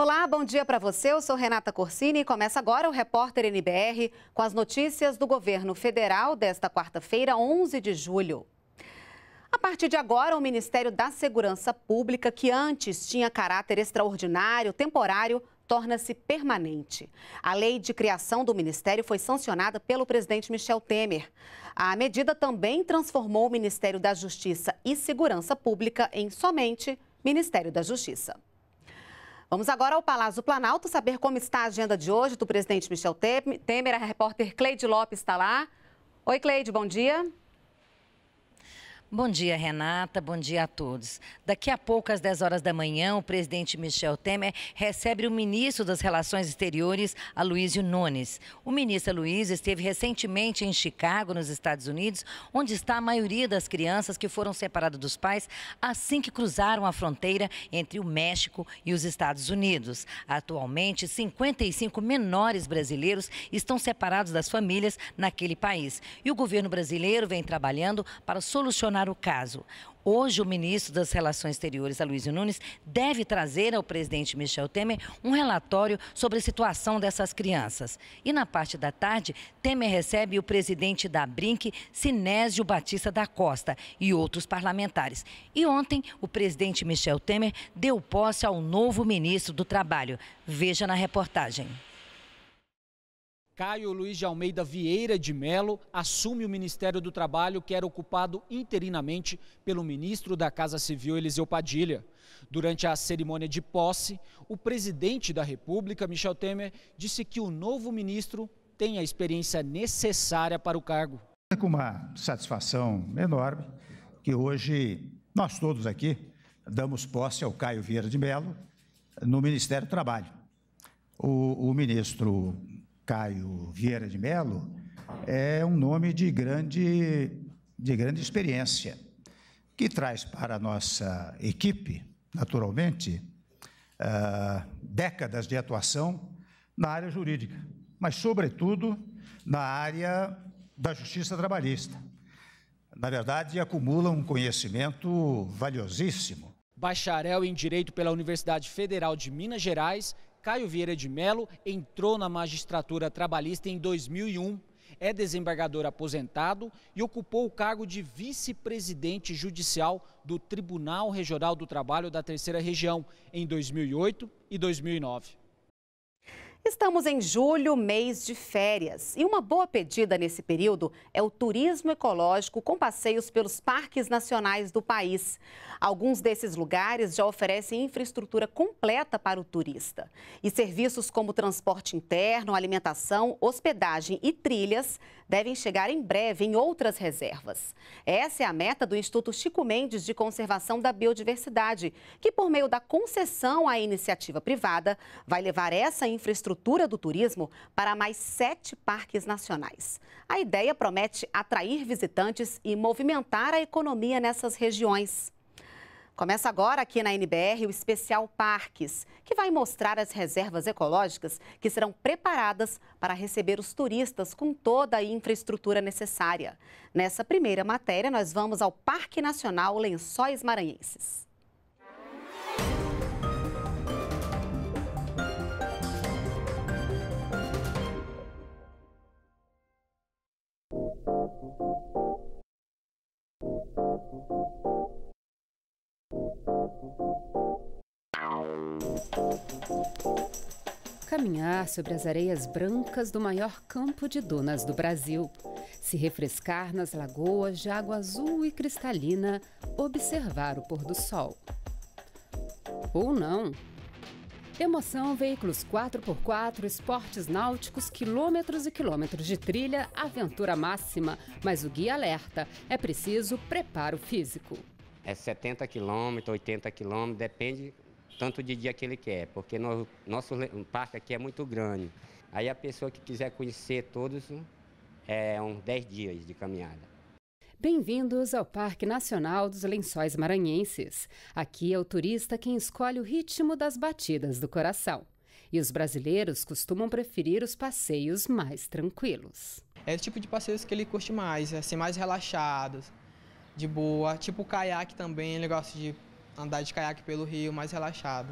Olá, bom dia para você. Eu sou Renata Corsini e começa agora o Repórter NBR com as notícias do governo federal desta quarta-feira, 11 de julho. A partir de agora, o Ministério da Segurança Pública, que antes tinha caráter extraordinário, temporário, torna-se permanente. A lei de criação do Ministério foi sancionada pelo presidente Michel Temer. A medida também transformou o Ministério da Justiça e Segurança Pública em somente Ministério da Justiça. Vamos agora ao Palácio Planalto saber como está a agenda de hoje do presidente Michel Temer. A repórter Cleide Lopes está lá. Oi, Cleide, bom dia. Bom dia, Renata. Bom dia a todos. Daqui a pouco, às 10 horas da manhã, o presidente Michel Temer recebe o ministro das Relações Exteriores, Aloysio Nunes. O ministro Aloysio esteve recentemente em Chicago, nos Estados Unidos, onde está a maioria das crianças que foram separadas dos pais assim que cruzaram a fronteira entre o México e os Estados Unidos. Atualmente, 55 menores brasileiros estão separados das famílias naquele país. E o governo brasileiro vem trabalhando para solucionar o caso. Hoje, o ministro das Relações Exteriores, Aloysio Nunes, deve trazer ao presidente Michel Temer um relatório sobre a situação dessas crianças. E na parte da tarde, Temer recebe o presidente da Brinque, Sinésio Batista da Costa, e outros parlamentares. E ontem, o presidente Michel Temer deu posse ao novo ministro do Trabalho. Veja na reportagem. Caio Luiz de Almeida Vieira de Melo assume o Ministério do Trabalho, que era ocupado interinamente pelo ministro da Casa Civil, Eliseu Padilha. Durante a cerimônia de posse, o presidente da República, Michel Temer, disse que o novo ministro tem a experiência necessária para o cargo. É com uma satisfação enorme que hoje nós todos aqui damos posse ao Caio Vieira de Melo no Ministério do Trabalho. o, o ministro Caio Vieira de Melo, é um nome de grande, de grande experiência, que traz para a nossa equipe, naturalmente, uh, décadas de atuação na área jurídica, mas, sobretudo, na área da justiça trabalhista. Na verdade, acumula um conhecimento valiosíssimo. Bacharel em Direito pela Universidade Federal de Minas Gerais Caio Vieira de Melo entrou na magistratura trabalhista em 2001, é desembargador aposentado e ocupou o cargo de vice-presidente judicial do Tribunal Regional do Trabalho da Terceira Região em 2008 e 2009. Estamos em julho, mês de férias, e uma boa pedida nesse período é o turismo ecológico com passeios pelos parques nacionais do país. Alguns desses lugares já oferecem infraestrutura completa para o turista. E serviços como transporte interno, alimentação, hospedagem e trilhas devem chegar em breve em outras reservas. Essa é a meta do Instituto Chico Mendes de Conservação da Biodiversidade, que, por meio da concessão à iniciativa privada, vai levar essa infraestrutura do turismo para mais sete parques nacionais. A ideia promete atrair visitantes e movimentar a economia nessas regiões. Começa agora aqui na NBR o especial Parques, que vai mostrar as reservas ecológicas que serão preparadas para receber os turistas com toda a infraestrutura necessária. Nessa primeira matéria, nós vamos ao Parque Nacional Lençóis Maranhenses. Caminhar sobre as areias brancas do maior campo de dunas do Brasil. Se refrescar nas lagoas de água azul e cristalina, observar o pôr do sol. Ou não. Emoção, veículos 4x4, esportes náuticos, quilômetros e quilômetros de trilha, aventura máxima. Mas o guia alerta: é preciso preparo físico é 70 quilômetros, 80 quilômetros, depende tanto de dia que ele quer, porque no, nosso parque aqui é muito grande. Aí a pessoa que quiser conhecer todos, é, é uns 10 dias de caminhada. Bem-vindos ao Parque Nacional dos Lençóis Maranhenses. Aqui é o turista quem escolhe o ritmo das batidas do coração. E os brasileiros costumam preferir os passeios mais tranquilos. É o tipo de passeios que ele curte mais, assim, mais relaxados de boa. Tipo o caiaque também, ele gosta de andar de caiaque pelo rio, mais relaxado.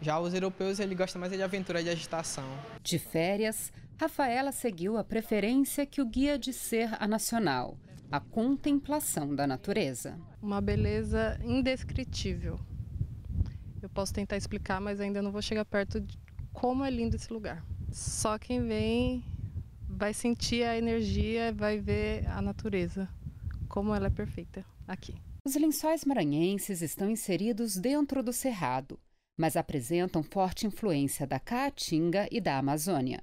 Já os europeus, ele gosta mais é de aventura de agitação. De férias, Rafaela seguiu a preferência que o guia de ser a nacional, a contemplação da natureza. Uma beleza indescritível. Eu posso tentar explicar, mas ainda não vou chegar perto de como é lindo esse lugar. Só quem vem vai sentir a energia, vai ver a natureza como ela é perfeita aqui. Os lençóis maranhenses estão inseridos dentro do Cerrado, mas apresentam forte influência da Caatinga e da Amazônia.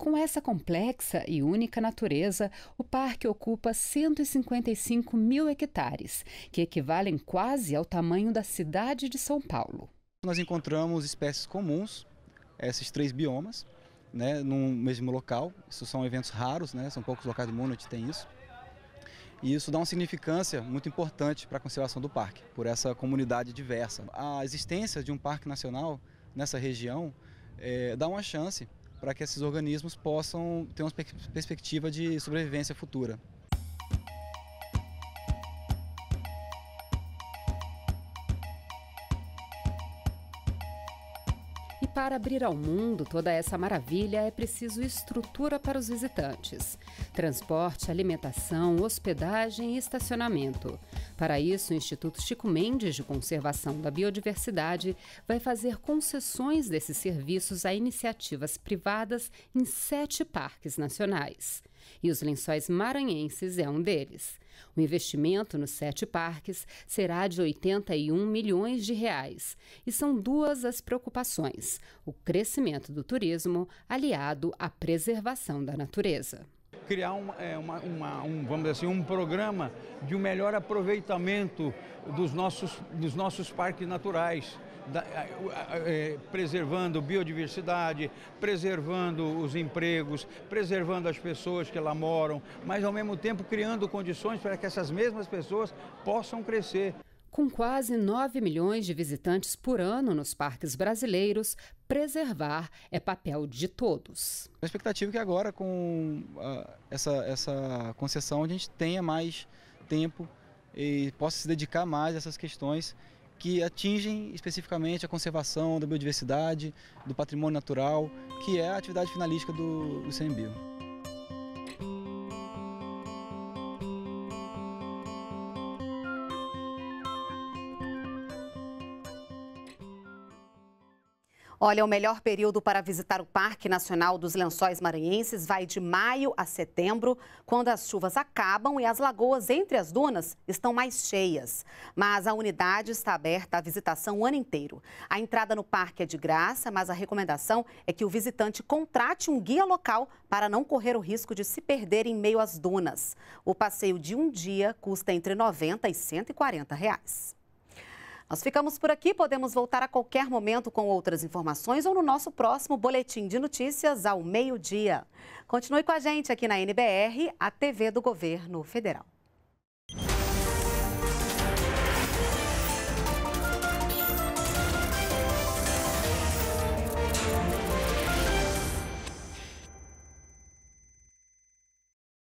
Com essa complexa e única natureza, o parque ocupa 155 mil hectares, que equivalem quase ao tamanho da cidade de São Paulo. Nós encontramos espécies comuns, esses três biomas, né, num mesmo local. Isso são eventos raros, né, são poucos locais do mundo onde tem isso. E isso dá uma significância muito importante para a conservação do parque, por essa comunidade diversa. A existência de um parque nacional nessa região é, dá uma chance para que esses organismos possam ter uma perspectiva de sobrevivência futura. Para abrir ao mundo toda essa maravilha, é preciso estrutura para os visitantes: transporte, alimentação, hospedagem e estacionamento. Para isso, o Instituto Chico Mendes de Conservação da Biodiversidade vai fazer concessões desses serviços a iniciativas privadas em sete parques nacionais. E os lençóis maranhenses é um deles. O investimento nos sete parques será de 81 milhões de reais e são duas as preocupações: o crescimento do turismo aliado à preservação da natureza criar um, é, uma, uma, um, vamos dizer assim, um programa de um melhor aproveitamento dos nossos, dos nossos parques naturais. Da, é, preservando biodiversidade, preservando os empregos, preservando as pessoas que lá moram, mas ao mesmo tempo criando condições para que essas mesmas pessoas possam crescer. Com quase 9 milhões de visitantes por ano nos parques brasileiros, preservar é papel de todos. A expectativa é que agora, com ah, essa, essa concessão, a gente tenha mais tempo e possa se dedicar mais a essas questões que atingem especificamente a conservação da biodiversidade, do patrimônio natural, que é a atividade finalística do, do Olha, o melhor período para visitar o Parque Nacional dos Lençóis Maranhenses vai de maio a setembro, quando as chuvas acabam e as lagoas entre as dunas estão mais cheias. Mas a unidade está aberta à visitação o ano inteiro. A entrada no parque é de graça, mas a recomendação é que o visitante contrate um guia local para não correr o risco de se perder em meio às dunas. O passeio de um dia custa entre 90 e 140 reais. Nós ficamos por aqui, podemos voltar a qualquer momento com outras informações ou no nosso próximo boletim de notícias ao meio-dia. Continue com a gente aqui na NBR, a TV do Governo Federal.